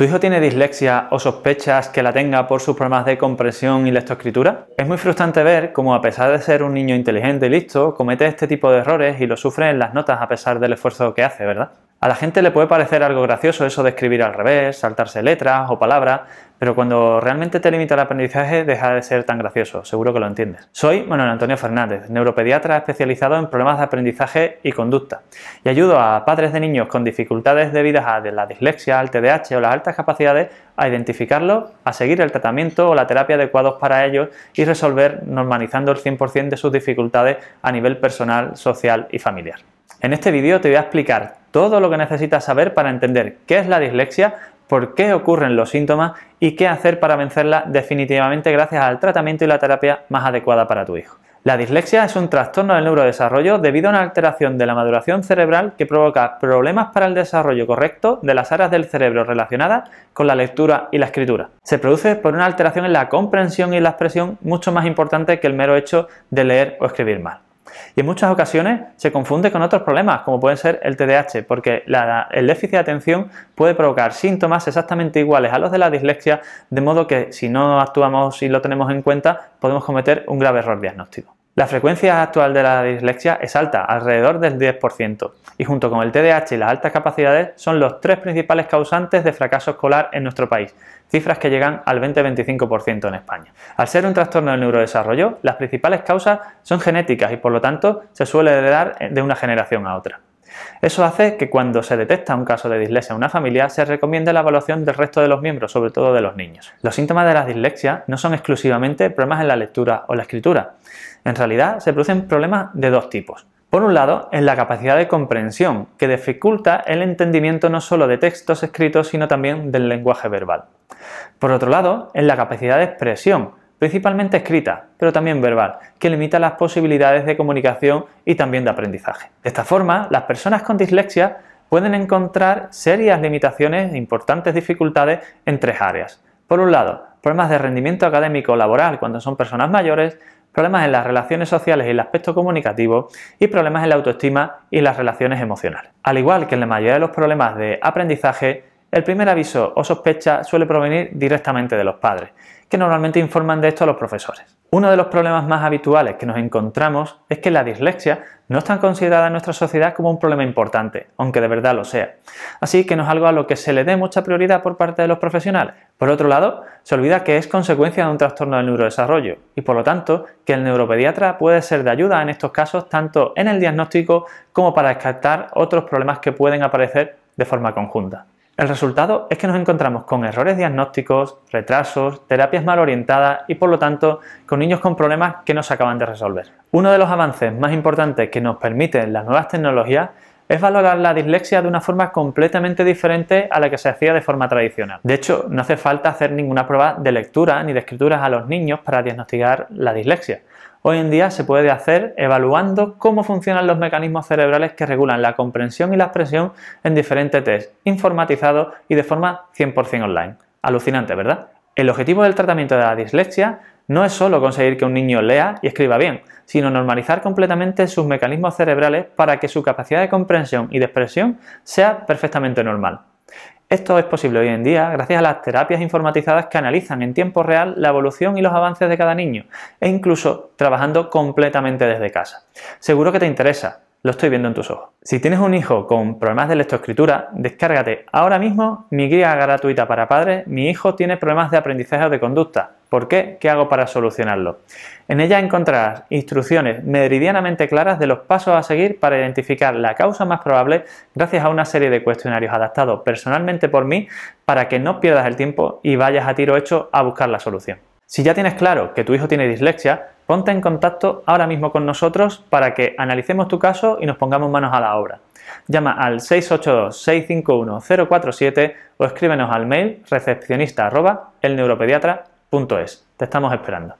¿Tu hijo tiene dislexia o sospechas que la tenga por sus problemas de comprensión y lectoescritura? Es muy frustrante ver cómo a pesar de ser un niño inteligente y listo, comete este tipo de errores y lo sufre en las notas a pesar del esfuerzo que hace, ¿verdad? A la gente le puede parecer algo gracioso eso de escribir al revés, saltarse letras o palabras, pero cuando realmente te limita el aprendizaje deja de ser tan gracioso, seguro que lo entiendes. Soy Manuel Antonio Fernández, neuropediatra especializado en problemas de aprendizaje y conducta, y ayudo a padres de niños con dificultades debidas a la dislexia, al TDAH o las altas capacidades a identificarlo, a seguir el tratamiento o la terapia adecuados para ellos y resolver normalizando el 100% de sus dificultades a nivel personal, social y familiar. En este vídeo te voy a explicar todo lo que necesitas saber para entender qué es la dislexia, por qué ocurren los síntomas y qué hacer para vencerla definitivamente gracias al tratamiento y la terapia más adecuada para tu hijo. La dislexia es un trastorno del neurodesarrollo debido a una alteración de la maduración cerebral que provoca problemas para el desarrollo correcto de las áreas del cerebro relacionadas con la lectura y la escritura. Se produce por una alteración en la comprensión y la expresión mucho más importante que el mero hecho de leer o escribir mal. Y en muchas ocasiones se confunde con otros problemas, como pueden ser el TDAH, porque el déficit de atención puede provocar síntomas exactamente iguales a los de la dislexia, de modo que si no actuamos y lo tenemos en cuenta, podemos cometer un grave error diagnóstico. La frecuencia actual de la dislexia es alta, alrededor del 10%, y junto con el TDAH y las altas capacidades son los tres principales causantes de fracaso escolar en nuestro país, cifras que llegan al 20-25% en España. Al ser un trastorno del neurodesarrollo, las principales causas son genéticas y por lo tanto se suele heredar de una generación a otra. Eso hace que cuando se detecta un caso de dislexia en una familia se recomiende la evaluación del resto de los miembros, sobre todo de los niños. Los síntomas de la dislexia no son exclusivamente problemas en la lectura o la escritura. En realidad se producen problemas de dos tipos. Por un lado, en la capacidad de comprensión, que dificulta el entendimiento no solo de textos escritos, sino también del lenguaje verbal. Por otro lado, en la capacidad de expresión, principalmente escrita, pero también verbal, que limita las posibilidades de comunicación y también de aprendizaje. De esta forma, las personas con dislexia pueden encontrar serias limitaciones e importantes dificultades en tres áreas. Por un lado, problemas de rendimiento académico o laboral cuando son personas mayores, problemas en las relaciones sociales y el aspecto comunicativo y problemas en la autoestima y las relaciones emocionales. Al igual que en la mayoría de los problemas de aprendizaje, el primer aviso o sospecha suele provenir directamente de los padres que normalmente informan de esto a los profesores. Uno de los problemas más habituales que nos encontramos es que la dislexia no es tan considerada en nuestra sociedad como un problema importante, aunque de verdad lo sea. Así que no es algo a lo que se le dé mucha prioridad por parte de los profesionales. Por otro lado, se olvida que es consecuencia de un trastorno del neurodesarrollo y por lo tanto que el neuropediatra puede ser de ayuda en estos casos tanto en el diagnóstico como para descartar otros problemas que pueden aparecer de forma conjunta. El resultado es que nos encontramos con errores diagnósticos, retrasos, terapias mal orientadas y por lo tanto con niños con problemas que no se acaban de resolver. Uno de los avances más importantes que nos permiten las nuevas tecnologías es valorar la dislexia de una forma completamente diferente a la que se hacía de forma tradicional. De hecho, no hace falta hacer ninguna prueba de lectura ni de escrituras a los niños para diagnosticar la dislexia hoy en día se puede hacer evaluando cómo funcionan los mecanismos cerebrales que regulan la comprensión y la expresión en diferentes test, informatizados y de forma 100% online. Alucinante, ¿verdad? El objetivo del tratamiento de la dislexia no es solo conseguir que un niño lea y escriba bien, sino normalizar completamente sus mecanismos cerebrales para que su capacidad de comprensión y de expresión sea perfectamente normal. Esto es posible hoy en día gracias a las terapias informatizadas que analizan en tiempo real la evolución y los avances de cada niño e incluso trabajando completamente desde casa. Seguro que te interesa, lo estoy viendo en tus ojos. Si tienes un hijo con problemas de lectoescritura, descárgate ahora mismo mi guía gratuita para padres, mi hijo tiene problemas de aprendizaje o de conducta ¿Por qué? ¿Qué hago para solucionarlo? En ella encontrarás instrucciones meridianamente claras de los pasos a seguir para identificar la causa más probable gracias a una serie de cuestionarios adaptados personalmente por mí para que no pierdas el tiempo y vayas a tiro hecho a buscar la solución. Si ya tienes claro que tu hijo tiene dislexia, ponte en contacto ahora mismo con nosotros para que analicemos tu caso y nos pongamos manos a la obra. Llama al 682-651-047 o escríbenos al mail recepcionista arroba, el neuropediatra es Te estamos esperando.